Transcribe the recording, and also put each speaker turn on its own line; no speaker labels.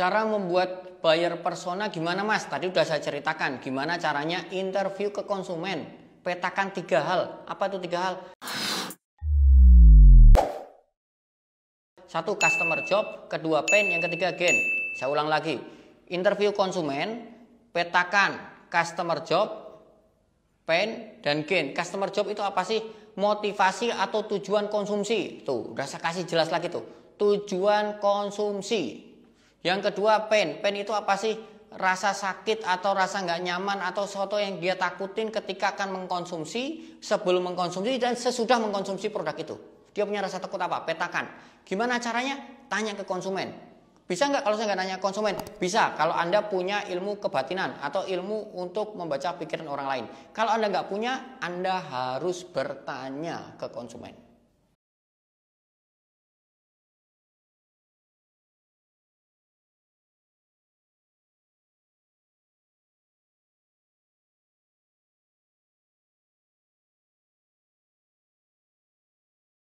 Cara membuat
buyer persona gimana mas? Tadi udah saya ceritakan gimana caranya interview ke konsumen. Petakan tiga hal. Apa tuh tiga hal? Satu customer job, kedua pain, yang ketiga gain. Saya ulang lagi. Interview konsumen, petakan customer job, pain, dan gain. Customer job itu apa sih? Motivasi atau tujuan konsumsi. Tuh, udah saya kasih jelas lagi tuh. Tujuan konsumsi yang kedua pain. Pain itu apa sih? Rasa sakit atau rasa nggak nyaman atau sesuatu yang dia takutin ketika akan mengkonsumsi, sebelum mengkonsumsi dan sesudah mengkonsumsi produk itu. Dia punya rasa takut apa? Petakan. Gimana caranya? Tanya ke konsumen. Bisa nggak kalau saya nggak nanya konsumen? Bisa kalau Anda punya ilmu kebatinan atau ilmu untuk membaca pikiran orang lain. Kalau Anda nggak punya, Anda harus bertanya ke konsumen.